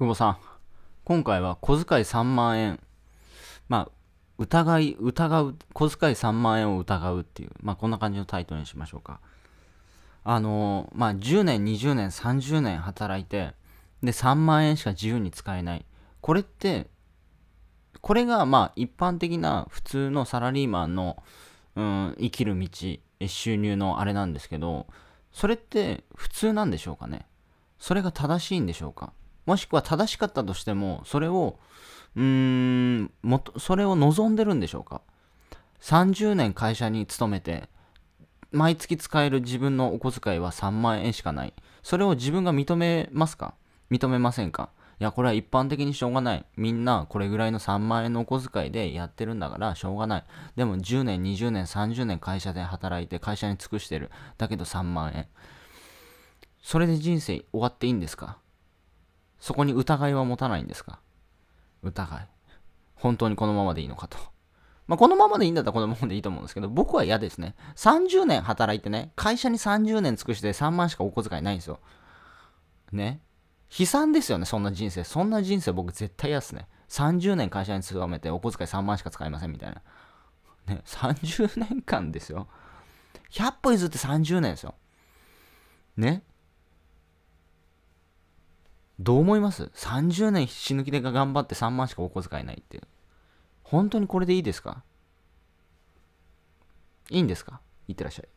久保さん。今回は小遣い3万円。まあ、疑い、疑う、小遣い3万円を疑うっていう、まあこんな感じのタイトルにしましょうか。あのー、まあ10年、20年、30年働いて、で3万円しか自由に使えない。これって、これがまあ一般的な普通のサラリーマンの、うん、生きる道、収入のあれなんですけど、それって普通なんでしょうかねそれが正しいんでしょうかもしくは正しかったとしても、それを、うーん、もそれを望んでるんでしょうか ?30 年会社に勤めて、毎月使える自分のお小遣いは3万円しかない。それを自分が認めますか認めませんかいや、これは一般的にしょうがない。みんなこれぐらいの3万円のお小遣いでやってるんだからしょうがない。でも10年、20年、30年会社で働いて会社に尽くしてる。だけど3万円。それで人生終わっていいんですかそこに疑いは持たないんですか疑い。本当にこのままでいいのかと。まあ、このままでいいんだったらこのままでいいと思うんですけど、僕は嫌ですね。30年働いてね、会社に30年尽くして3万しかお小遣いないんですよ。ね。悲惨ですよね、そんな人生。そんな人生僕絶対嫌ですね。30年会社に勤めてお小遣い3万しか使いませんみたいな。ね、30年間ですよ。100歩譲って30年ですよ。ね。どう思います ?30 年死ぬ気で頑張って3万しかお小遣いないって。本当にこれでいいですかいいんですかいってらっしゃい。